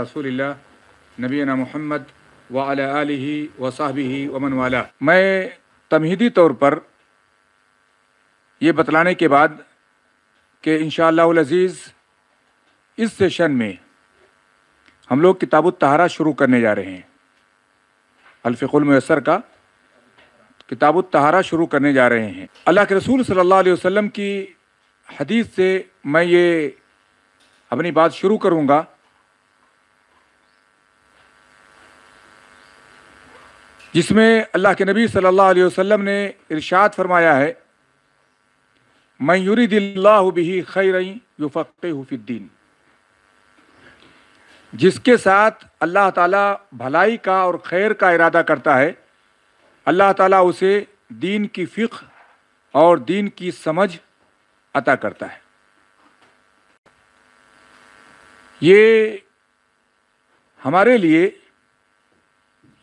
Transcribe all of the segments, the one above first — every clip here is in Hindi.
रसूल नबीना मोहम्मद व आलि व वमन वाला मैं तमहीदी तौर पर ये बतलाने के बाद कि इन शजीज़ इस सेशन में हम लोग किताब तहारा शुरू करने जा रहे हैं अलफ़ुलमयसर का किताब तहारा शुरू करने जा रहे हैं अल्लाह के रसूल सल्ला वसम की हदीस से मैं ये अपनी बात शुरू करूँगा जिसमें अल्लाह के नबी सल्लल्लाहु अलैहि वसल्लम ने इरशाद फरमाया है मयूरी दिल्लाबिही खैरई युफ़िद्दीन जिसके साथ अल्लाह ताला भलाई का और खैर का इरादा करता है अल्लाह ताला उसे दीन की फ़िक्र और दीन की समझ अता करता है ये हमारे लिए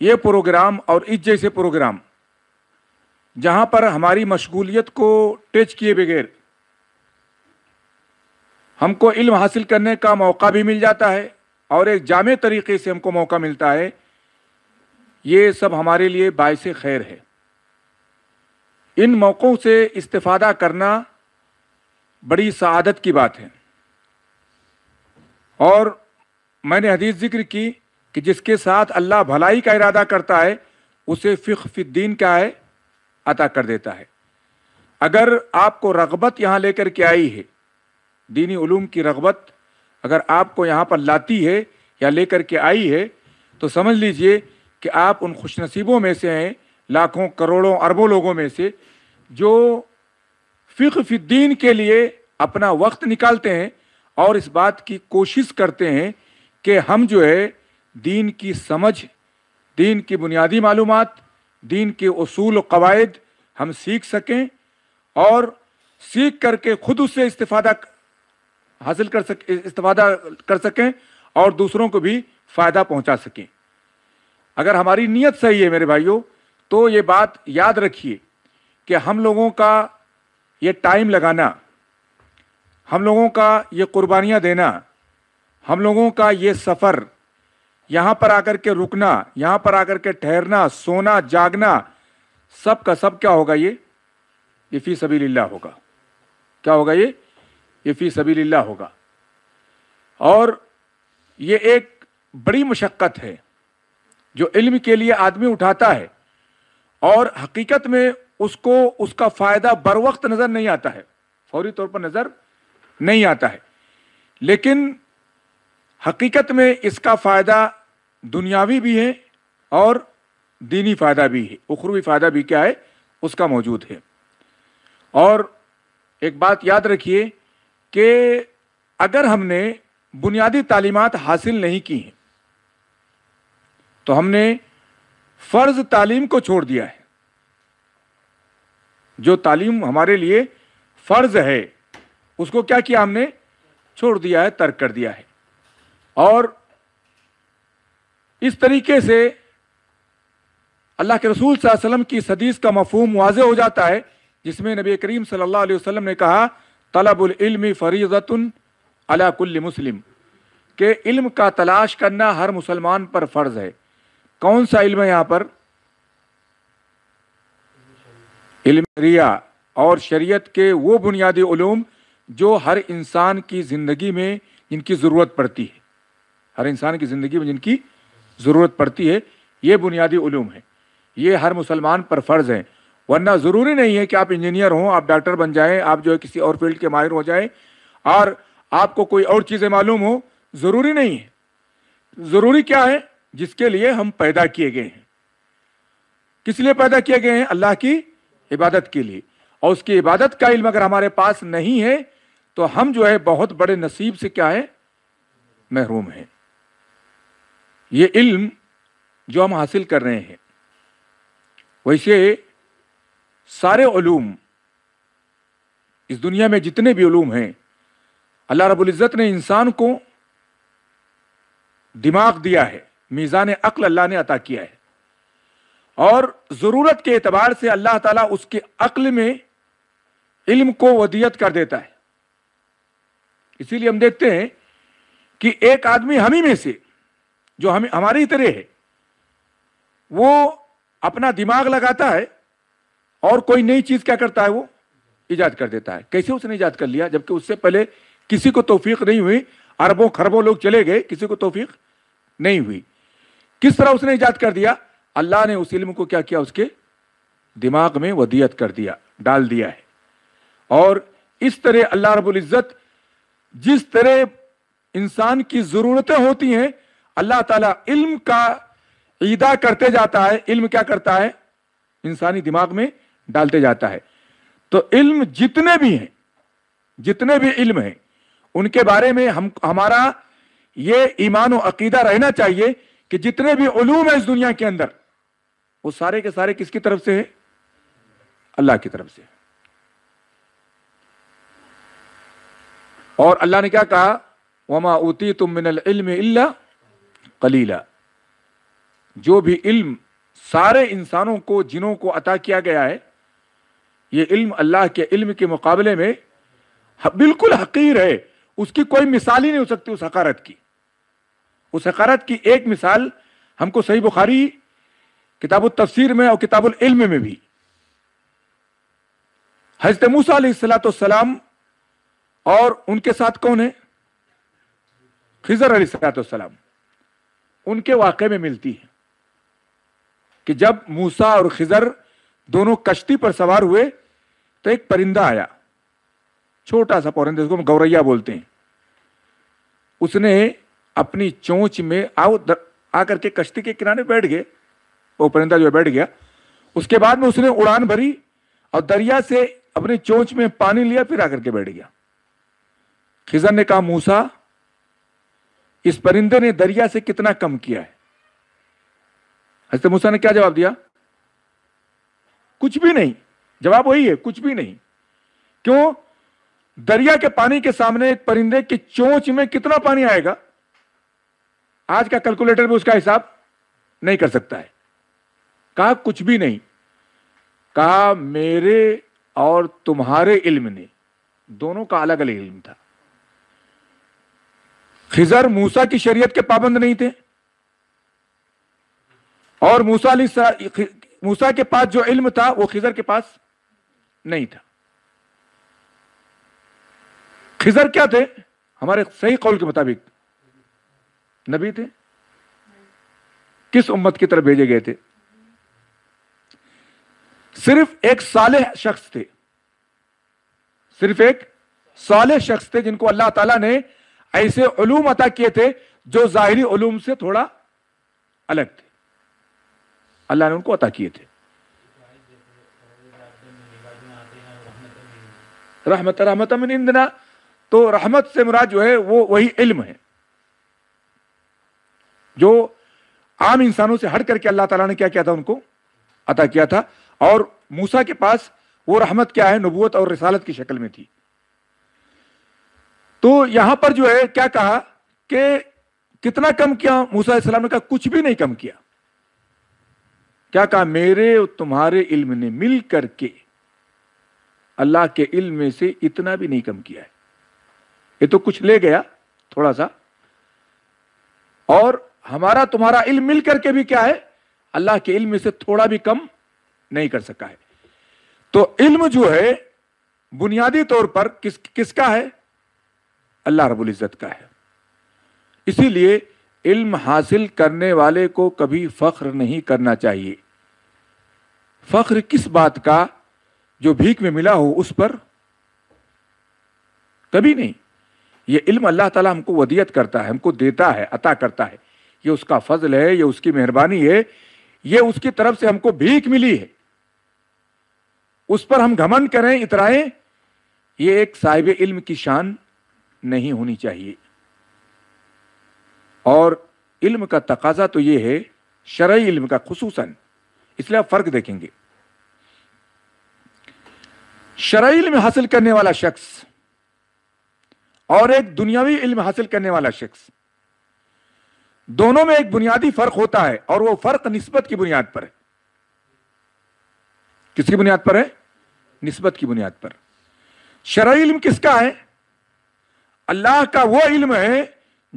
ये प्रोग्राम और इस जैसे प्रोग्राम जहाँ पर हमारी मशगूलियत को टच किए बगैर हमको इल्म हासिल करने का मौका भी मिल जाता है और एक जाम तरीके से हमको मौका मिलता है ये सब हमारे लिए बायस खैर है इन मौक़ों से इस्ता करना बड़ी सआदत की बात है और मैंने हदीस ज़िक्र की कि जिसके साथ अल्लाह भलाई का इरादा करता है उसे फ़िख फ़िद्दीन क्या है अता कर देता है अगर आपको रगबत यहाँ लेकर के आई है दीनी ूम की रगबत अगर आपको यहाँ पर लाती है या लेकर के आई है तो समझ लीजिए कि आप उन खुशनसीबों में से हैं लाखों करोड़ों अरबों लोगों में से जो फिख फ़िद्दीन के लिए अपना वक्त निकालते हैं और इस बात की कोशिश करते हैं कि हम जो है दीन की समझ दीन की बुनियादी मालूम दीन के असूल कवायद हम सीख सकें और सीख करके खुद उससे इस्तादा हासिल कर सक इस्ता कर सकें और दूसरों को भी फ़ायदा पहुंचा सकें अगर हमारी नीयत सही है मेरे भाइयों तो ये बात याद रखिए कि हम लोगों का ये टाइम लगाना हम लोगों का ये कुर्बानियाँ देना हम लोगों का ये सफ़र यहाँ पर आकर के रुकना यहां पर आकर के ठहरना सोना जागना सब का सब क्या होगा ये ये फी सभी लीला होगा क्या होगा ये ये फी सभी लीला होगा और ये एक बड़ी मशक्क़त है जो इल्म के लिए आदमी उठाता है और हकीकत में उसको उसका फ़ायदा बर वक्त नज़र नहीं आता है फौरी तौर पर नज़र नहीं आता है लेकिन हकीकत में इसका फ़ायदा दुनियावी भी है और दीनी फ़ायदा भी है उखरूी फ़ायदा भी क्या है उसका मौजूद है और एक बात याद रखिए कि अगर हमने बुनियादी तालीमत हासिल नहीं की हैं तो हमने फ़र्ज़ तालीम को छोड़ दिया है जो तालीम हमारे लिए फ़र्ज़ है उसको क्या किया हमने छोड़ दिया है तर्क कर दिया है और इस तरीके से अल्लाह के रसूल वसल्लम की सदीस का मफहम वाज हो जाता है जिसमें नबी करीम सल्लल्लाहु अलैहि वसल्लम ने कहा तलबुल्मी फरीज़तन अलाकुल्ल मुस्लिम के इल्म का तलाश करना हर मुसलमान पर फ़र्ज़ है कौन सा इल्म है यहाँ पर इल्म रिया और शरीयत के वो बुनियादी ूम जो हर इंसान की ज़िंदगी में इनकी ज़रूरत पड़ती है हर इंसान की ज़िंदगी में जिनकी ज़रूरत पड़ती है ये बुनियादी ूम है ये हर मुसलमान पर फ़र्ज़ है वरना ज़रूरी नहीं है कि आप इंजीनियर हों आप डॉक्टर बन जाएं आप जो है किसी और फील्ड के माहिर हो जाएं और आपको कोई और चीज़ें मालूम हो ज़रूरी नहीं है ज़रूरी क्या है जिसके लिए हम पैदा किए गए हैं किस लिए पैदा किए गए हैं अल्लाह की इबादत के लिए और उसकी इबादत का इल्म अगर हमारे पास नहीं है तो हम जो है बहुत बड़े नसीब से क्या है महरूम हैं ये इल्म जो हम हासिल कर रहे हैं वैसे सारे ूम इस दुनिया में जितने भी ूम हैं अल्लाह रबुल्ज़त ने इंसान को दिमाग दिया है मीज़ान अक्ल अल्लाह ने अता किया है और ज़रूरत के एतबार से अल्लाह ताला उसके अक्ल में इल्म को वदियत कर देता है इसीलिए हम देखते हैं कि एक आदमी हम ही में से जो हम हमारे ही तरह है वो अपना दिमाग लगाता है और कोई नई चीज क्या करता है वो ईजाद कर देता है कैसे उसने ईजाद कर लिया जबकि उससे पहले किसी को तोफीक नहीं हुई अरबों खरबों लोग चले गए किसी को तोफीक नहीं हुई किस तरह उसने ईजाद कर दिया अल्लाह ने उस इल्म को क्या किया उसके दिमाग में वदियत कर दिया डाल दिया है और इस तरह अल्लाह रबुल्ज़त जिस तरह इंसान की ज़रूरतें होती हैं अल्लाह ताला इल्म का ईदा करते जाता है इल्म क्या करता है इंसानी दिमाग में डालते जाता है तो इल्म जितने भी हैं जितने भी इल्म हैं उनके बारे में हम हमारा ये ईमान और अकीदा रहना चाहिए कि जितने भी उलूम है इस दुनिया के अंदर वो सारे के सारे किसकी तरफ से है अल्लाह की तरफ से और अल्लाह ने क्या कहा वमा उती तुम मिनल इल्म इल्ला कलीला जो भी इल्म सारे इंसानों को जिनों को अता किया गया है ये इल्म अल्लाह के इल्म के मुकाबले में बिल्कुल हकीर है उसकी कोई मिसाल ही नहीं हो सकती उस हकारत की उस हकारत की एक मिसाल हमको सही बुखारी किताब तफसीर में और किताब इल्म में भी हजरत मूसा सलाम और उनके साथ कौन है खिजर सलाम उनके वाकई में मिलती है कि जब मूसा और खिजर दोनों कश्ती पर सवार हुए तो एक परिंदा आया छोटा सा परिंदा जिसको हम गौरैया बोलते हैं उसने अपनी चोंच में आओ आकर के कश्ती के किनारे बैठ गए वो परिंदा जो बैठ गया उसके बाद में उसने उड़ान भरी और दरिया से अपनी चोंच में पानी लिया फिर आकर के बैठ गया खिजर ने कहा मूसा इस परिंदे ने दरिया से कितना कम किया है हजरत मूसा ने क्या जवाब दिया कुछ भी नहीं जवाब वही है कुछ भी नहीं क्यों दरिया के पानी के सामने एक परिंदे की चोंच में कितना पानी आएगा आज का कैलकुलेटर भी उसका हिसाब नहीं कर सकता है कहा कुछ भी नहीं कहा मेरे और तुम्हारे इल्म ने दोनों का अलग अलग इल्म था खिजर मूसा की शरीयत के पाबंद नहीं थे और मूसा मूसा के पास जो इल्म था वो खिजर के पास नहीं था खिजर क्या थे हमारे सही कौल के मुताबिक नबी थे किस उम्मत की तरफ भेजे गए थे सिर्फ एक साले शख्स थे सिर्फ एक साले शख्स थे जिनको अल्लाह ताला ने ऐसे उलूम अता किए थे जो ज़ाहरी उलूम से थोड़ा अलग थे अल्लाह ने उनको अता किए थे रहमत रहमत अमिन इंदना तो रहमत से मुराद जो है वो वही इल्म है जो आम इंसानों से हट करके अल्लाह ताला ने क्या किया था उनको अता किया था और मूसा के पास वो रहमत क्या है नबूत और रिसालत की शक्ल में थी तो यहां पर जो है क्या कहा कि कितना कम किया मूसा इस्लाम ने कहा कुछ भी नहीं कम किया क्या कहा मेरे और तुम्हारे इल्म ने मिल करके अल्लाह के इल्म में से इतना भी नहीं कम किया है ये तो कुछ ले गया थोड़ा सा और हमारा तुम्हारा इल्म मिल करके भी क्या है अल्लाह के इल्म में से थोड़ा भी कम नहीं कर सका है तो इल्म जो है बुनियादी तौर पर किस किसका है अल्लाह रबुल इज़्ज़त का है इसीलिए इल्म हासिल करने वाले को कभी फ़ख्र नहीं करना चाहिए फ़ख्र किस बात का जो भीख में मिला हो उस पर कभी नहीं ये इल्म अल्लाह ताला हमको वदियत करता है हमको देता है अता करता है ये उसका फजल है ये उसकी मेहरबानी है ये उसकी तरफ से हमको भीख मिली है उस पर हम घमंड करें इतराएं ये एक साहिब इल्म की शान नहीं होनी चाहिए और इल्म का तकाजा तो यह है शरा इल्म का खसूस इसलिए आप फर्क देखेंगे शरा इल्म हासिल करने वाला शख्स और एक दुनियावी इल्म हासिल करने वाला शख्स दोनों में एक बुनियादी फर्क होता है और वो फर्क नस्बत की बुनियाद पर है किसकी बुनियाद पर है नस्बत की बुनियाद पर शरा इल्म किसका है अल्लाह का वो इल्म है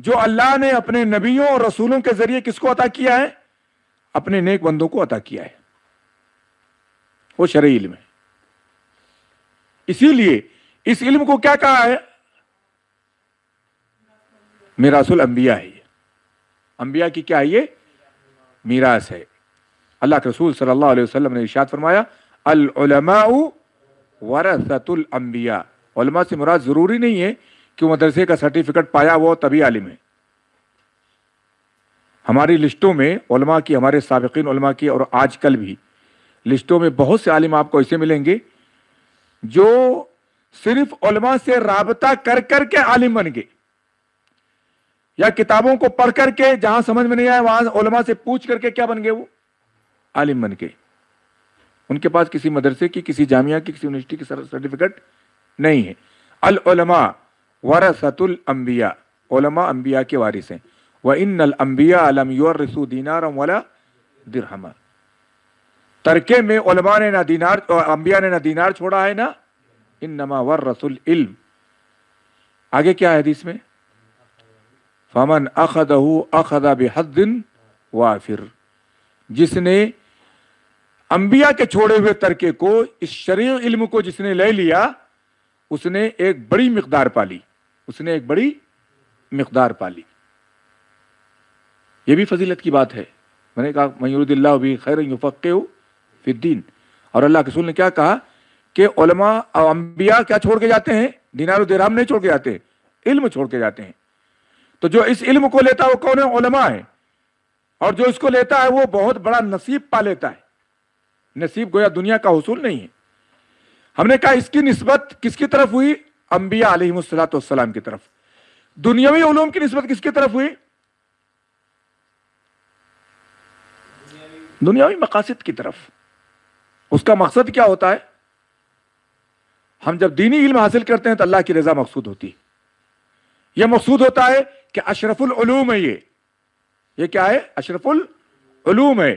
जो अल्लाह ने अपने नबियों और रसूलों के जरिए किसको अता किया है अपने नेक बंदों को अता किया है वो शर इल्म है इसीलिए इस इल्म को क्या कहा है मेरासुल अंबिया है अंबिया की क्या है ये मीरास है अल्लाह के रसूल सल्लल्लाहु अलैहि वसल्लम ने इशाद फरमाया अलमा वरसतुल अंबिया से मुराद ज़रूरी नहीं है कि मदरसे का सर्टिफिकेट पाया वो तभी आलिम है हमारी लिस्टों में उलमा की हमारे सबकिन उलमा की और आजकल भी लिस्टों में बहुत से आलिम आपको ऐसे मिलेंगे जो सिर्फ उलमा से रबता कर कर के आलिम बन गए या किताबों को पढ़ करके जहां समझ में नहीं आया वहां उलमा से पूछ करके क्या बन गए वो आलिम बन गए उनके पास किसी मदरसे की किसी जामिया की किसी यूनिवर्सिटी की सर्टिफिकेट नहीं है अलमा वरसतुल अम्बिया ओलमा अम्बिया के वारिस हैं व इन नल अम्बिया अलम योर रसू दीनार वाला दिरहमा तरके में ओलमा ने ना दीनार अम्बिया ने ना दीनार छोड़ा है ना इन नमा वर रसुल इल्म आगे क्या है हदीस में फमन अखदहु अखदा बेहदिन वाफिर जिसने अम्बिया के छोड़े हुए तरके को इस शरीय इल्म को जिसने ले लिया उसने एक बड़ी मकदार पाली उसने एक बड़ी मकदार पाली यह भी फजीलत की बात है मैंने कहा मयूरदिल्ला भी खैर युफ़ फिद्दीन और अल्लाह के रसूल ने क्या कहा कि और अम्बिया क्या छोड़ के जाते हैं दिनार दिराम नहीं छोड़ के जाते इल्म छोड़ के जाते हैं तो जो इस इल्म को लेता है वो कौन है उलमा है और जो इसको लेता है वो बहुत बड़ा नसीब पा लेता है नसीब गोया दुनिया का हसूल नहीं है हमने कहा इसकी नस्बत किसकी तरफ हुई अंबिया अलहलाम की तरफ दुनियावी ओलूम की नस्बत किसकी तरफ हुई दुनियावी मकासद की तरफ उसका मकसद क्या होता है हम जब दीनी इल्म हासिल करते हैं तो अल्लाह की रजा मकसूद होती है यह मकसूद होता है कि अशरफुलूम है ये ये क्या है अशरफुल है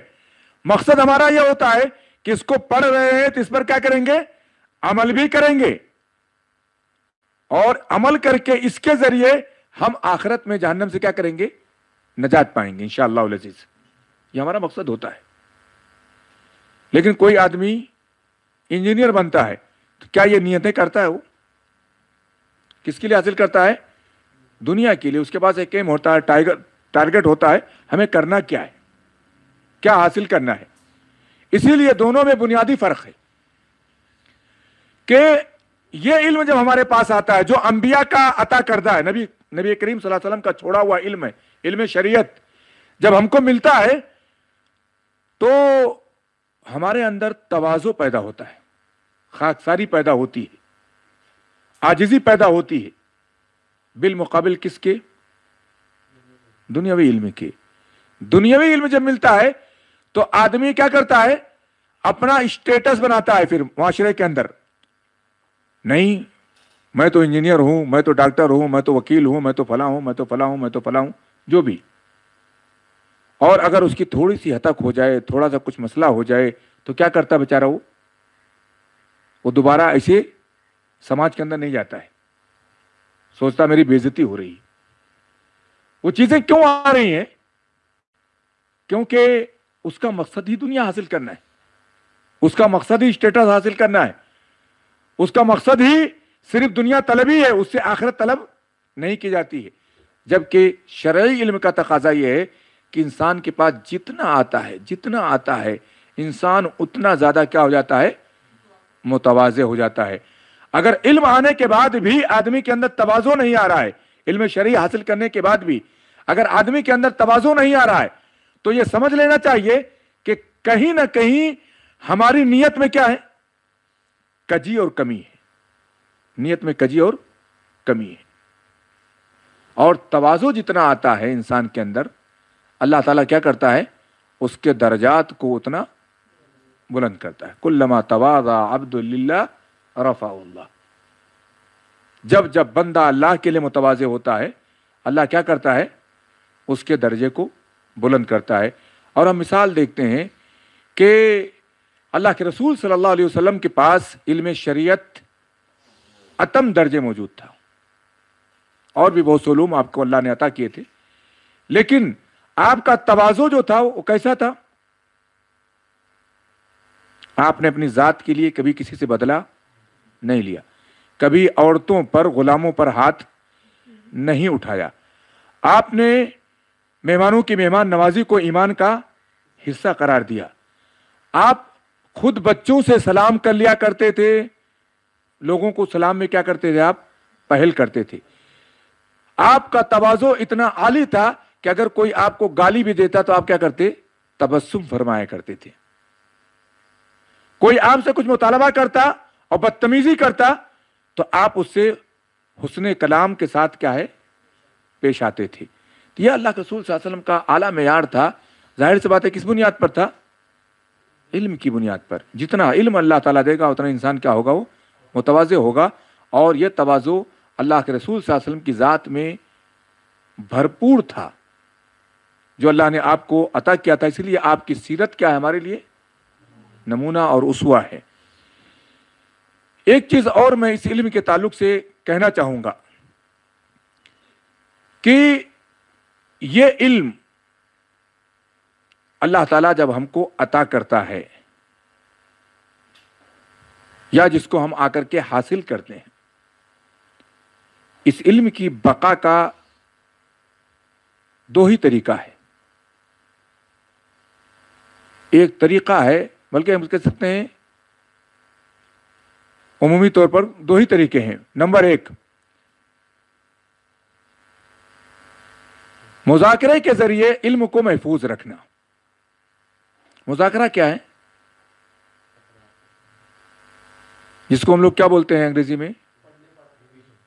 मकसद हमारा यह होता है कि इसको पढ़ रहे हैं तो इस पर क्या करेंगे अमल भी करेंगे और अमल करके इसके जरिए हम आखिरत में जहन्नम से क्या करेंगे नजात पाएंगे इंशाला अजीज ये हमारा मकसद होता है लेकिन कोई आदमी इंजीनियर बनता है तो क्या ये नीयतें करता है वो किसके लिए हासिल करता है दुनिया के लिए उसके पास एक एम होता है टाइगर टारगेट होता है हमें करना क्या है क्या हासिल करना है इसीलिए दोनों में बुनियादी फर्क है कि ये इल्म जब हमारे पास आता है जो अंबिया का अता करदा है नबी नबी करीम वसल्लम का छोड़ा हुआ इल्म है इल्म शरीयत जब हमको मिलता है तो हमारे अंदर तवाज़ो पैदा होता है खाकसारी पैदा होती है आजिजी पैदा होती है बिल मुकाबिल किसके दुनियावी इल्म के दुनियावी इल्म जब मिलता है तो आदमी क्या करता है अपना स्टेटस बनाता है फिर माशरे के अंदर नहीं मैं तो इंजीनियर हूं मैं तो डॉक्टर हूं मैं तो वकील हूं मैं तो फला हूं मैं तो फला हूं मैं तो फला हूं जो भी और अगर उसकी थोड़ी सी हतक हो जाए थोड़ा सा कुछ मसला हो जाए तो क्या करता बेचारा वो वो दोबारा ऐसे समाज के अंदर नहीं जाता है सोचता मेरी बेजती हो रही वो चीजें क्यों आ रही हैं क्योंकि उसका मकसद ही दुनिया हासिल करना है उसका मकसद ही स्टेटस हासिल करना है उसका मकसद ही सिर्फ दुनिया तलब ही है उससे आखिरत तलब नहीं की जाती है जबकि शर्य इल्म का तकाजा यह है कि इंसान के पास जितना आता है जितना आता है इंसान उतना ज़्यादा क्या हो जाता है मुतवाजे हो जाता है अगर इल्म आने के बाद भी आदमी के अंदर तोज़ो नहीं आ रहा है इल्म शरी हासिल करने के बाद भी अगर आदमी के अंदर तोज़ो नहीं आ रहा है तो ये समझ लेना चाहिए कि कहीं ना कहीं हमारी नीयत में क्या है कजी और कमी है नियत में कजी और कमी है और तवाज़ो जितना आता है इंसान के अंदर अल्लाह ताला क्या करता है उसके दर्जात को उतना बुलंद करता है कुल्लमा तवाज़ा अब्दुल्ला रफ़ाउल्ला जब जब बंदा अल्लाह के लिए मुतवाजे होता है अल्लाह क्या करता है उसके दर्जे को बुलंद करता है और हम मिसाल देखते हैं कि अल्लाह के रसूल सल्लल्लाहु अलैहि वसल्लम के पास इल्म शरीयत अतम दर्जे मौजूद था और भी बहुत सोलूम आपको अल्लाह ने अता किए थे लेकिन आपका तवाजो जो था वो कैसा था आपने अपनी ज़ात के लिए कभी किसी से बदला नहीं लिया कभी औरतों पर गुलामों पर हाथ नहीं उठाया आपने मेहमानों की मेहमान नवाजी को ईमान का हिस्सा करार दिया आप खुद बच्चों से सलाम कर लिया करते थे लोगों को सलाम में क्या करते थे आप पहल करते थे आपका तवाजो इतना आली था कि अगर कोई आपको गाली भी देता तो आप क्या करते तबस्सुम फरमाया करते थे कोई आपसे कुछ मुतालबा करता और बदतमीजी करता तो आप उससे हुसन कलाम के साथ क्या है पेश आते थे तो यह अल्लाह रसूल का आला मैार था जाहिर सी बात है किस बुनियाद पर था इल्म की बुनियाद पर जितना इल्म अल्लाह ताला देगा उतना इंसान क्या होगा वो मुतवाज़ होगा और यह तोज़ो अल्लाह के रसूल वसल्लम की ज़ात में भरपूर था जो अल्लाह ने आपको अता किया था इसलिए आपकी सीरत क्या है हमारे लिए नमूना और उसवा है एक चीज़ और मैं इस इल्म के ताल्लुक से कहना चाहूँगा कि ये इल्म अल्लाह ताला जब हमको अता करता है या जिसको हम आकर के हासिल करते हैं इस इल्म की बका का दो ही तरीका है एक तरीका है बल्कि हम कह सकते हैं उमूमी तौर पर दो ही तरीके हैं नंबर एक मुजाकरे के जरिए इल्म को महफूज रखना मुजाकरा क्या है जिसको हम लोग क्या बोलते हैं अंग्रेजी में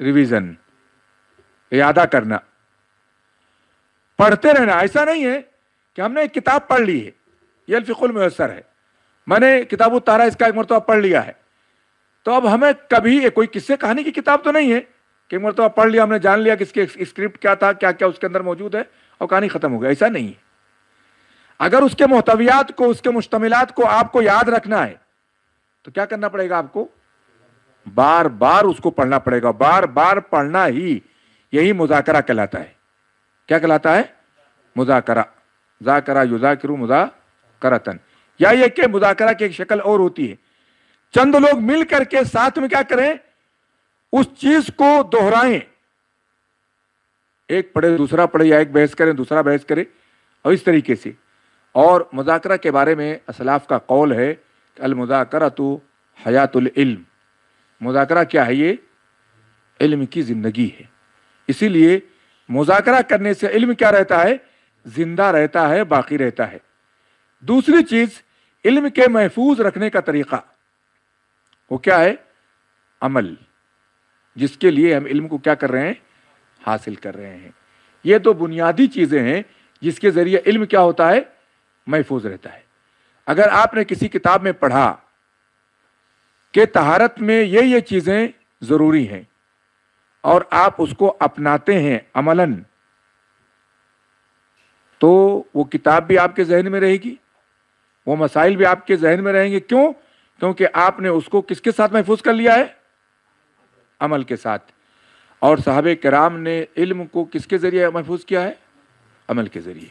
रिवीजन यादा करना पढ़ते रहना ऐसा नहीं है कि हमने एक किताब पढ़ ली है ये अल्फिकुल मैसर है मैंने किताब तारा इसका एक मरतबा पढ़ लिया है तो अब हमें कभी कोई किस्से कहानी की किताब तो नहीं है कि एक मरतबा पढ़ लिया हमने जान लिया कि इसके स्क्रिप्ट क्या था क्या क्या उसके अंदर मौजूद है और कहानी खत्म हो गई ऐसा नहीं है अगर उसके मोहतवियात को उसके मुश्तमिलात को आपको याद रखना है तो क्या करना पड़ेगा आपको बार बार उसको पढ़ना पड़ेगा बार बार पढ़ना ही यही मुजाकरा कहलाता है क्या कहलाता है मुजाकरा जाकरा करू मुजा करतन या ये के मुजाकरा की एक शक्ल और होती है चंद लोग मिल करके साथ में क्या करें उस चीज को दोहराएं एक पढ़े दूसरा पढ़े या एक बहस करें दूसरा बहस करें और इस तरीके से और मुजाकरा के बारे में असलाफ का कौल है कि अलमुजाकरा तो हयातुल्म मुजाकरा क्या है ये इल्म की ज़िंदगी है इसीलिए मुजाकरा करने से इल्म क्या रहता है ज़िंदा रहता है बाकी रहता है दूसरी चीज़ इल्म के महफूज रखने का तरीक़ा वो क्या है अमल जिसके लिए हम इल्म को क्या कर रहे हैं हासिल कर रहे हैं ये दो बुनियादी चीज़ें हैं जिसके ज़रिए इल्म क्या होता है महफूज रहता है अगर आपने किसी किताब में पढ़ा कि तहारत में ये ये चीज़ें ज़रूरी हैं और आप उसको अपनाते हैं अमलन तो वो किताब भी आपके जहन में रहेगी वो मसाइल भी आपके जहन में रहेंगे क्यों क्योंकि आपने उसको किसके साथ महफूज कर लिया है अमल के साथ और साहब कराम ने इल्म को किसके ज़रिए महफूज किया है अमल के ज़रिए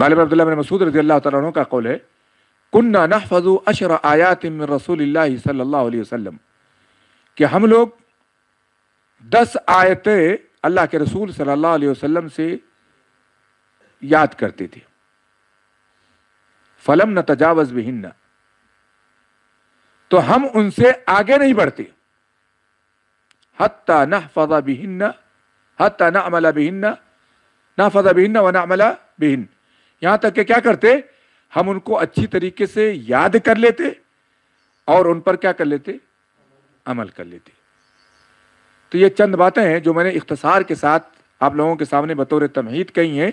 गालिब अब्दुल्ला बिन मसूद रजी अल्लाह तु का कौल है कुन्ना नहफजु अशर आयातिम रसूल सल्ला वसम कि हम लोग दस आयतें अल्लाह के रसूल सल्ला वसम से याद करते थे फलम न तजावज़ बिहिन्ना तो हम उनसे आगे नहीं बढ़ते हत्ता न फजा बिहिन्ना हत्ता न अमला बिहिन्ना न फजा बिहिन्ना व ना अमला बिहिन्ना यहाँ तक के क्या करते हम उनको अच्छी तरीके से याद कर लेते और उन पर क्या कर लेते अमल कर लेते तो ये चंद बातें हैं जो मैंने इख्तसार के साथ आप लोगों के सामने बतौर तमहीद कही हैं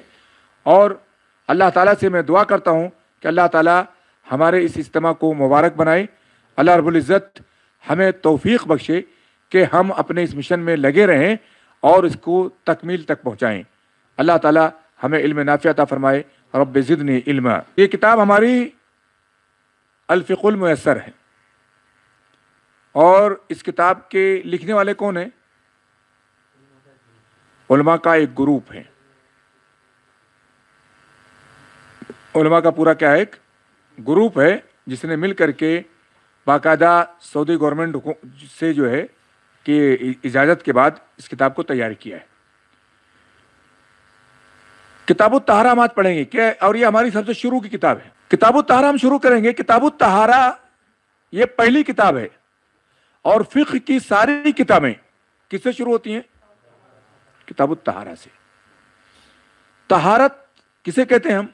और अल्लाह ताला से मैं दुआ करता हूँ कि अल्लाह ताला हमारे इस इज्तम को मुबारक बनाए अल्लाह रबुल्ज़त हमें तोफ़ी बख्शे कि हम अपने इस मिशन में लगे रहें और इसको तकमील तक पहुँचाएँ अल्लाह ताला हमें इल्म नाफ़ियता फ़रमाए रब ज़िदनी इल्मा ये किताब हमारी मैसर है और इस किताब के लिखने वाले कौन हैं उलमा का एक ग्रुप है उलमा का पूरा क्या है एक ग्रुप है जिसने मिल करके बाकायदा सऊदी गवर्नमेंट से जो है कि इजाज़त के बाद इस किताब को तैयार किया है किताबो तहारा हम आज पढ़ेंगे क्या और ये हमारी सबसे शुरू की किताब है किताबो तहारा हम शुरू करेंगे किताबो तहारा ये पहली किताब है और फिक्र की सारी किताबें किससे शुरू होती हैं किताबो तहारा से तहारत किसे कहते हैं हम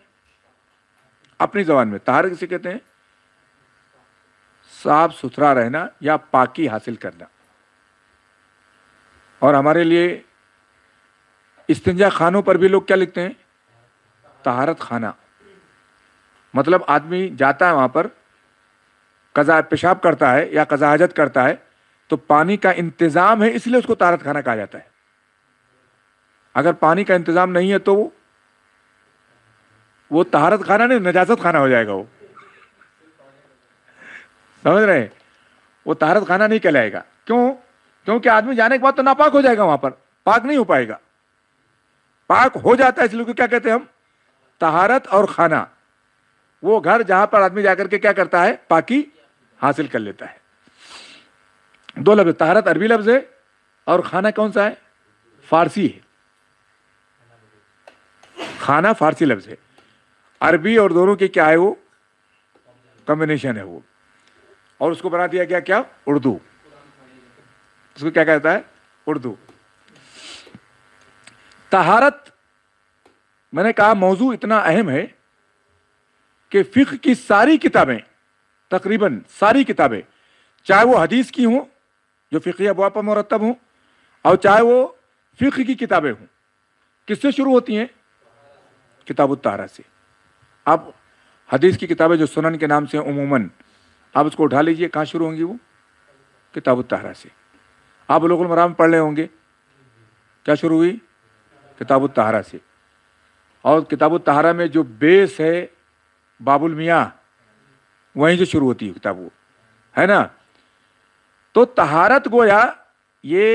अपनी जबान में तहारत किसे कहते हैं साफ सुथरा रहना या पाकी हासिल करना और हमारे लिए इस्तंजा खानों पर भी लोग क्या लिखते हैं तहारत खाना मतलब आदमी जाता है वहाँ पर कज़ा पेशाब करता है या कज़ा हाजत करता है तो पानी का इंतज़ाम है इसलिए उसको तारत खाना कहा जाता है अगर पानी का इंतज़ाम नहीं है तो वो तहारत खाना नहीं नजाजत खाना हो जाएगा वो समझ रहे हैं वो तहारत खाना नहीं कहलाएगा क्यों क्योंकि आदमी जाने के बाद तो नापाक हो जाएगा वहां पर पाक नहीं हो पाएगा पाक हो जाता है इसलिए क्या कहते हैं हम तहारत और खाना वो घर जहां पर आदमी जाकर के क्या करता है पाकी हासिल कर लेता है दो लफ्ज तहारत अरबी लफ्ज है और खाना कौन सा है फारसी है खाना फारसी लफ्ज है अरबी और दोनों के क्या है वो कॉम्बिनेशन है वो और उसको बना दिया गया क्या उर्दू उसको क्या कहता है उर्दू तहारत मैंने कहा मौजू इतना अहम है कि फ़िक की सारी किताबें तकरीबन सारी किताबें चाहे वो हदीस की हों जो फ़िकी अबाप मरतब हों और चाहे वो फ़िक की किताबें हों किससे शुरू होती हैं किताब तहारा से आप हदीस की किताबें जो सुनन के नाम से उमूमन आप उसको उठा लीजिए कहाँ शुरू होंगी वो किताब तहारा से आप लोग मराम पढ़ रहे होंगे क्या शुरू हुई किताब तहारा से और किताब तहारा में जो बेस है बाबुल मियाँ वहीं से शुरू होती है किताब वो है ना तो तहारत गोया ये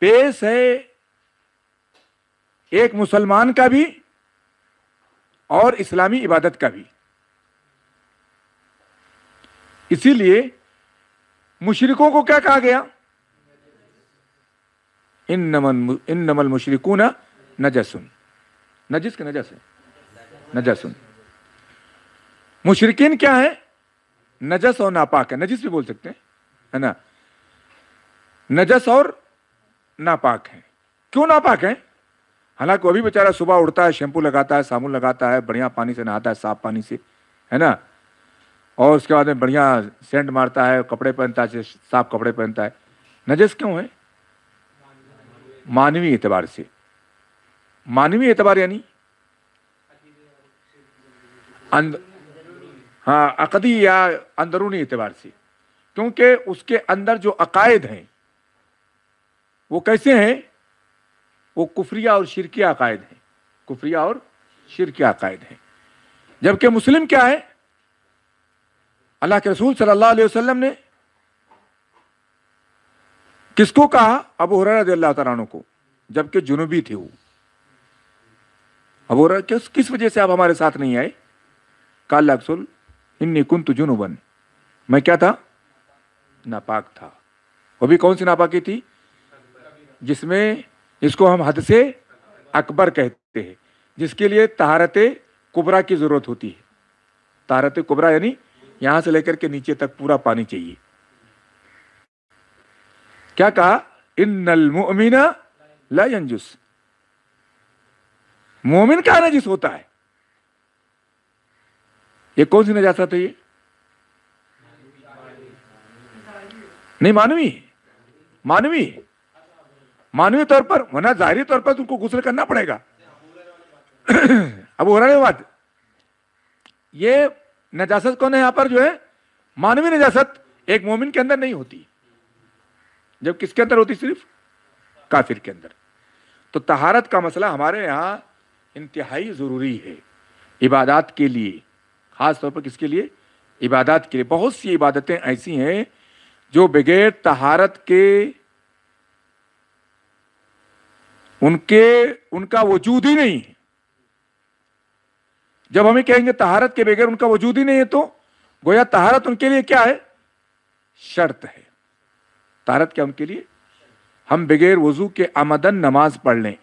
बेस है एक मुसलमान का भी और इस्लामी इबादत का भी इसीलिए मुशरकों को क्या कहा गया इन नमन इन नमल मुशरकून नजसुन नजिस के नजस है नजसुन मुशरकिन क्या है नजस और नापाक है नजिस भी बोल सकते हैं है ना नजस और नापाक है क्यों नापाक है हालांकि वो भी बेचारा सुबह उठता है शैम्पू लगाता है साबुन लगाता है बढ़िया पानी से नहाता है साफ पानी से है ना और उसके बाद में बढ़िया सेंट मारता है कपड़े पहनता है साफ कपड़े पहनता है नजस क्यों है मानवीय एतबार से मानवीय एतबार यानी अंद हाँ अकदी या अंदरूनी एतबार से क्योंकि उसके अंदर जो अकायद हैं वो कैसे हैं वो कुफरिया और शिरकिया अकायद हैं कुफरिया और शिरकिया अकायद हैं जबकि मुस्लिम क्या है अल्लाह के रसूल सल्लल्लाहु अलैहि वसल्लम ने किसको कहा अब हो रहा अल्लाह तला को जबकि जुनूबी थे वो अब हो रहा किस किस वजह से आप हमारे साथ नहीं आए काल अक्सुल इन्नी कुंत जुनूबन मैं क्या था नापाक था वो भी कौन सी नापाकी थी जिसमें इसको हम हद से अकबर कहते हैं जिसके लिए तहारत कुबरा की ज़रूरत होती है तहारत कुबरा यानी यहाँ से लेकर के नीचे तक पूरा पानी चाहिए क्या कहा मोमिना लयंजुस मोमिन का नजिस होता है ये कौन सी नजासा है तो ये नहीं मानवी मानवी मानवीय तौर पर वरना जाहिर तौर पर तुमको गुसल करना पड़ेगा अब हो रहा है बात ये नजासत कौन है यहां पर जो है मानवीय नजासत एक मोमिन के अंदर नहीं होती जब किसके अंदर होती सिर्फ काफिर के अंदर तो तहारत का मसला हमारे यहाँ इंतहाई ज़रूरी है इबादत के लिए ख़ास तौर पर किसके लिए इबादत के लिए बहुत सी इबादतें ऐसी हैं जो बगैर तहारत के उनके उनका वजूद ही नहीं है जब हमें कहेंगे तहारत के बगैर उनका वजूद ही नहीं है तो गोया तहारत उनके लिए क्या है शर्त है तारत क्या उनके लिए हम बगैर वजू के आमदन नमाज पढ़ लें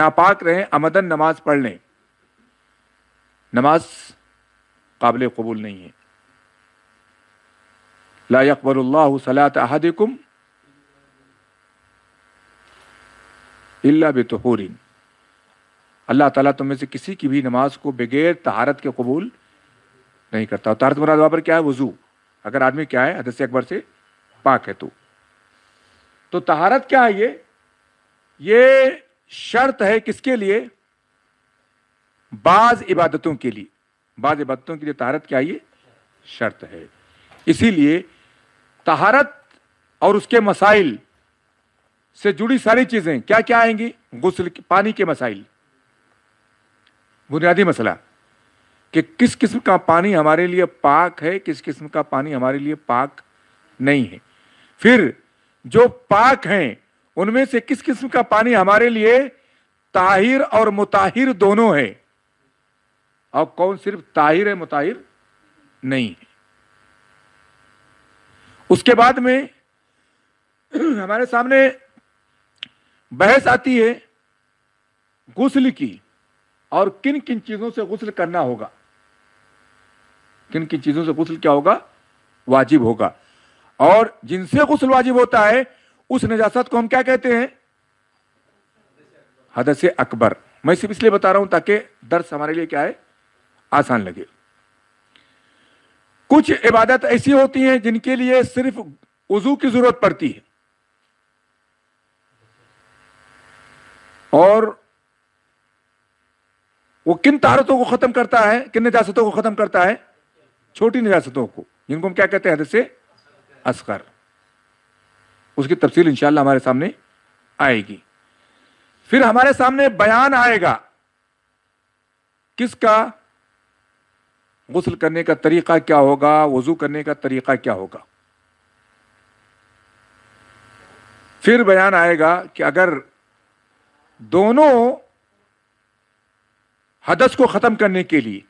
नापाक रहें आमदन नमाज पढ़ लें नमाज काबिल कबूल नहीं है ला यकबल सलात अहदकुम इल्ला अल्लाह ताला तुम में से किसी की भी नमाज को बगैर तहारत के कबूल नहीं करता तहारत मुराद पर क्या है वज़ू अगर आदमी क्या है हदस अकबर से पाक है तू तो तहारत क्या है ये ये शर्त है किसके लिए बाज इबादतों के लिए बाज इबादतों के लिए तहारत क्या ये शर्त है इसीलिए तहारत और उसके मसाइल से जुड़ी सारी चीज़ें क्या क्या आएंगी गुसल पानी के मसाइल बुनियादी मसला कि किस किस्म का पानी हमारे लिए पाक है किस किस्म का पानी हमारे लिए पाक नहीं है फिर जो पाक हैं उनमें से किस किस्म का पानी हमारे लिए ताहिर और मुताहिर दोनों है और कौन सिर्फ ताहिर है मुताहिर नहीं है उसके बाद में हमारे सामने बहस आती है गुसल की और किन किन चीजों से गुसल करना होगा किन किन चीजों से गुसल क्या होगा वाजिब होगा और जिनसे गुसल वाजिब होता है उस नजासत को हम क्या कहते हैं हदस अकबर मैं सिर्फ इसलिए बता रहा हूं ताकि दर्श हमारे लिए क्या है आसान लगे कुछ इबादत ऐसी होती हैं जिनके लिए सिर्फ उजू की जरूरत पड़ती है और वो किन तारतों को खत्म करता है किन नजासतों को खत्म करता है छोटी नजासतों को जिनको हम क्या कहते हैं हदसे असगर उसकी तफसील इंशाल्लाह हमारे सामने आएगी फिर हमारे सामने बयान आएगा किसका गसल करने का तरीका क्या होगा वजू करने का तरीका क्या होगा फिर बयान आएगा कि अगर दोनों हदस को ख़त्म करने के लिए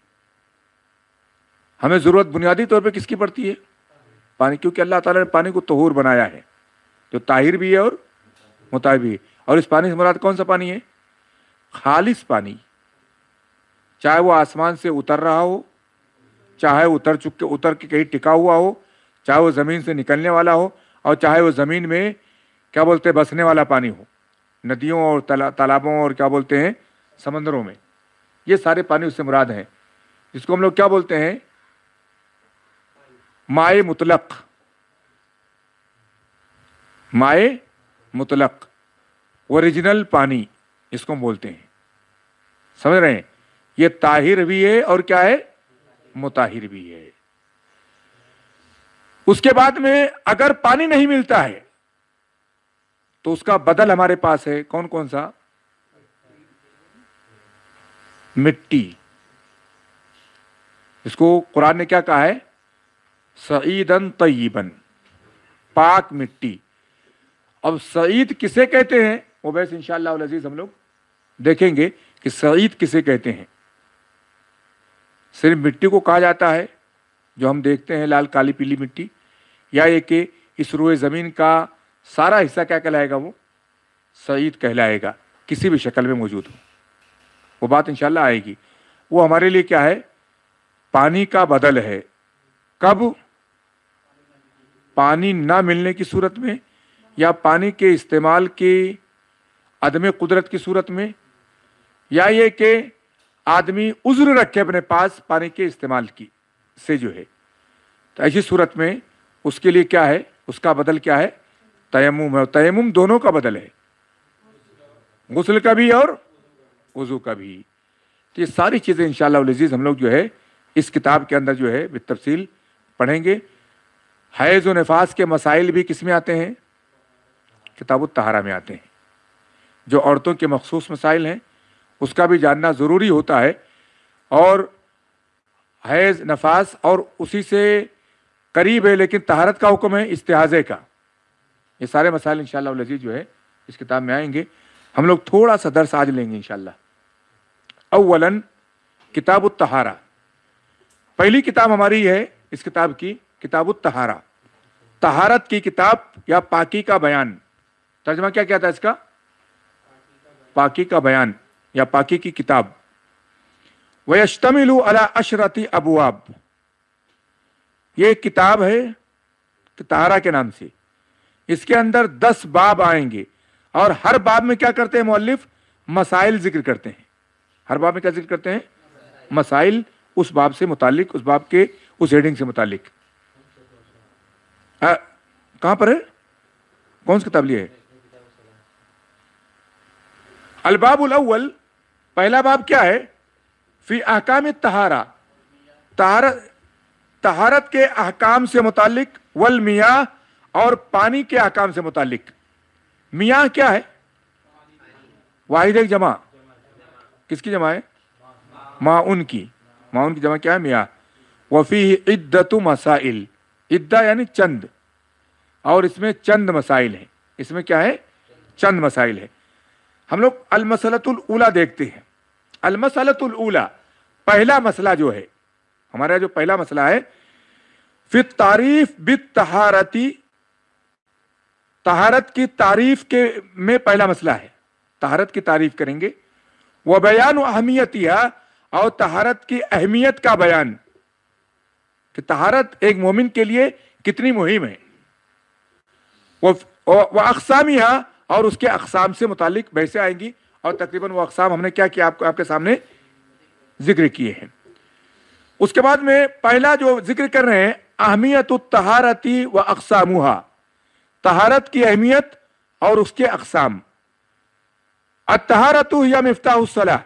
हमें ज़रूरत बुनियादी तौर पे किसकी पड़ती है पानी क्योंकि अल्लाह ताला ने पानी को तहूर बनाया है जो ताहिर भी है और मुताहिर भी है और इस पानी से मुराद कौन सा पानी है खालिश पानी चाहे वो आसमान से उतर रहा हो चाहे उतर चुक के उतर के कहीं टिका हुआ हो चाहे वो ज़मीन से निकलने वाला हो और चाहे वो ज़मीन में क्या बोलते हैं बसने वाला पानी हो नदियों और तला, तालाबों और क्या बोलते हैं समंदरों में ये सारे पानी उससे मुराद हैं जिसको हम लोग क्या बोलते हैं माए मुतलक माए मुतलक ओरिजिनल पानी इसको बोलते हैं समझ रहे हैं ये ताहिर भी है और क्या है मुताहिर भी है उसके बाद में अगर पानी नहीं मिलता है तो उसका बदल हमारे पास है कौन कौन सा मिट्टी इसको कुरान ने क्या कहा है सईदन तयबन पाक मिट्टी अब सईद किसे कहते हैं वो वैसे इन अजीज हम लोग देखेंगे कि सईद किसे कहते हैं सिर्फ मिट्टी को कहा जाता है जो हम देखते हैं लाल काली पीली मिट्टी या ये कि इस रोए ज़मीन का सारा हिस्सा क्या कहलाएगा वो सईद कहलाएगा किसी भी शक्ल में मौजूद हो वो बात इंशाल्लाह आएगी वो हमारे लिए क्या है पानी का बदल है कब पानी ना मिलने की सूरत में या पानी के इस्तेमाल की अदम कुदरत की सूरत में या ये कि आदमी उज्र रखे अपने पास पानी के इस्तेमाल की से जो है तो ऐसी सूरत में उसके लिए क्या है उसका बदल क्या है तयमुम है तयमुम दोनों का बदल है गसल का भी और वज़ू का भी तो ये सारी चीज़ें इन शजीज़ हम लोग जो है इस किताब के अंदर जो है तफसील पढ़ेंगे हैज़ व नफास के मसाइल भी किस में आते हैं किताब तहारा में आते हैं जो औरतों के मखसूस मसाइल हैं उसका भी जानना ज़रूरी होता है और हैज़ नफास और उसी से करीब है लेकिन तहारत का हुक्म है इस्तेहाज़े का ये सारे मसाइल इन लजीज जो है इस किताब में आएंगे हम लोग थोड़ा सा दर्स आज लेंगे इन अवला किताब तहारा पहली किताब हमारी है इस किताब की किताबुत तहारा तहारत की किताब या पाकी का बयान तर्जमा क्या क्या था इसका पाकी का बयान या पाकी की किताब वयश्तमिल अला अशरती अबुआब ये किताब है तहारा के नाम से इसके अंदर दस बाब आएंगे और हर बाब में क्या करते हैं मौलिफ मसाइल जिक्र करते हैं हर बाब में क्या जिक्र करते हैं मसाइल उस बाब से मुतालिक उस बाब के उस हेडिंग से मुतालिक कहां पर है कौन सी किताब लिए है अलबाबुल अव्वल पहला बाब क्या है फी अहकाम तहारा तहारत तहारत के अहकाम से मुतालिक वल मियाँ और पानी के अहकाम से मुतालिक मियाँ क्या है वाहिद एक जमा किसकी जमा है माउन की माउन की जमा क्या है मियाँ वफ़ी इद्दत मसाइल इद्दा यानी चंद और इसमें चंद मसाइल हैं इसमें क्या है चंद मसाइल है हम लोग अलमसलतुल्ला देखते हैं अलमसलतुल्ला पहला मसला जो है हमारा जो पहला मसला है फिर तारीफ बित तहारती तहारत की तारीफ के में पहला मसला है तहारत की तारीफ करेंगे वह बयान अहमियत या और तहारत की अहमियत का बयान कि तहारत एक मोमिन के लिए कितनी मुहिम है वो वह अकसाम ही और उसके अकसाम से मुतालिक बहसें आएंगी और तकरीबन वो अकसाम हमने क्या किया आपको आपके सामने जिक्र किए हैं उसके बाद में पहला जो जिक्र कर रहे हैं अहमियत तहारती व अकसामुहा तहारत की अहमियत और उसके अकसाम अतहारत या मफ्ताहसलाह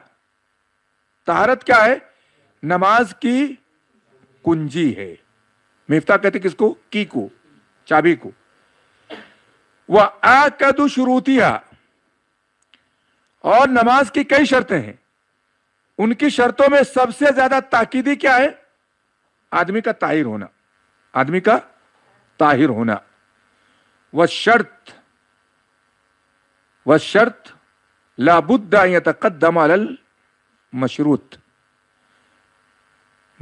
तहारत क्या है नमाज की कुंजी है मिफ्ता कहते किसको की को चाबी को वह अकदु शुरूतिया और नमाज की कई शर्तें हैं उनकी शर्तों में सबसे ज्यादा ताकीदी क्या है आदमी का ताहिर होना आदमी का ताहिर होना वह शर्त वह शर्त लाबुद्दा तकदम मशरूत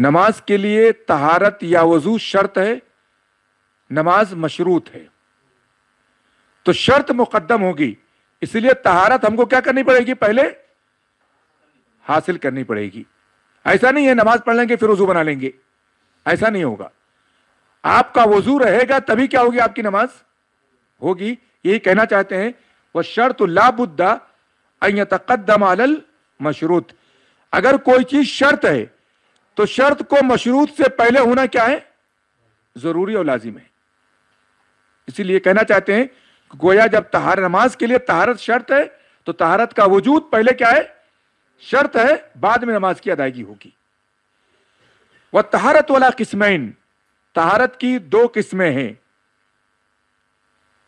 नमाज के लिए तहारत या वजू शर्त है नमाज मशरूत है तो शर्त मुकदम होगी इसलिए तहारत हमको क्या करनी पड़ेगी पहले हासिल करनी पड़ेगी ऐसा नहीं है नमाज पढ़ लेंगे फिर वजू बना लेंगे ऐसा नहीं होगा आपका वजू रहेगा तभी क्या होगी आपकी नमाज होगी यही कहना चाहते हैं वह शर्त लाबुद्दा अयतकदम अलल मशरूत अगर कोई चीज शर्त है तो शर्त को मशरूत से पहले होना क्या है जरूरी और लाजिम है इसीलिए कहना चाहते हैं गोया जब तहार नमाज के लिए तहारत शर्त है तो तहारत का वजूद पहले क्या है शर्त है बाद में नमाज की अदायगी होगी वह तहारत वाला किस्म तहारत की दो किस्में हैं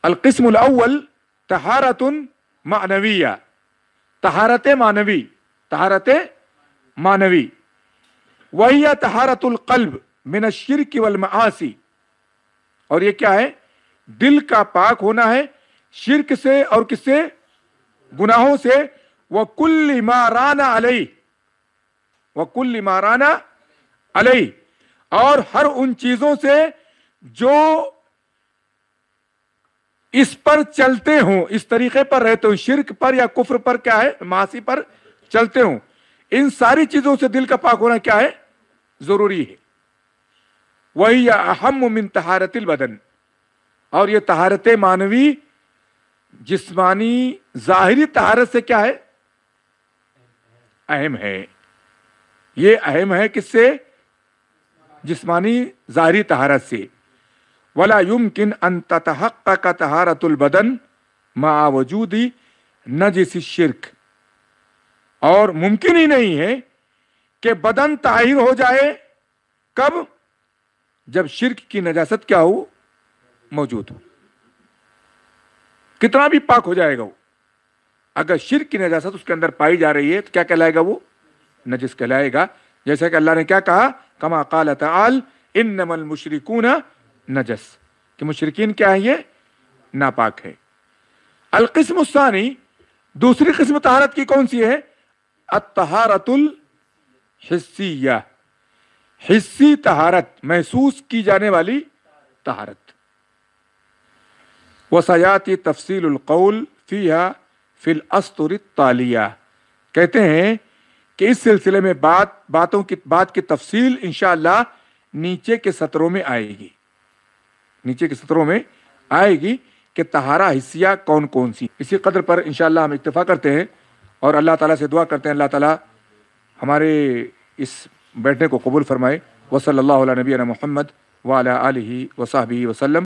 अलकस्म अव्वल तहारत मानवीया तहारत मानवी तहारत मानवी वही तहारतुल्कल्ब मिन शिर की वल आसी और ये क्या है दिल का पाक होना है शिरक से और किससे गुनाहों से वह कुल्ली माराना अलई वह कुल्ली माराना अलई और हर उन चीजों से जो इस पर चलते हो इस तरीके पर रहते हो शिरक पर या कुफर पर क्या है मासी पर चलते हो इन सारी चीजों से दिल का पाक होना क्या है ज़रूरी है वही या अहम मिन तहारतिल बदन और ये तहारत मानवी जिस्मानी जाहिरी तहारत से क्या है अहम है ये अहम है किससे जिस्मानी ज़ाहरी तहारत से वला युमकिन अन तहक़ का बदन मावजूदी न जिस शिरक और मुमकिन ही नहीं है कि बदन ताहिर हो जाए कब जब शिरक की नजासत क्या हो मौजूद हो कितना भी पाक हो जाएगा वो अगर शिरक की नजासत उसके अंदर पाई जा रही है तो क्या कहलाएगा वो नजिस कहलाएगा जैसा कि अल्लाह ने क्या कहा कमा काल तल इन नमल मुशरकून नजस कि मुशरकिन क्या है ये नापाक है अलकस्म दूसरी किस्म तहारत की कौन सी है अतहारतुल हिस्सीया हिस्सी तहारत महसूस की जाने वाली तहारत वसायाती तफसील कौल फ़िया फिल अस्तुर तालिया कहते हैं कि इस सिलसिले में बात बातों की बात की तफसील इंशाल्लाह नीचे के सत्रों में आएगी नीचे के सत्रों में आएगी कि तहारा हिस्सिया कौन कौन सी इसी कदर पर इंशाला हम इतफ़ा करते हैं और अल्लाह ताला से दुआ करते हैं अल्लाह ताला हमारे इस बैठने को कबूल फरमाए वसल्ला नबी महमद आल ही वसाबी वसलम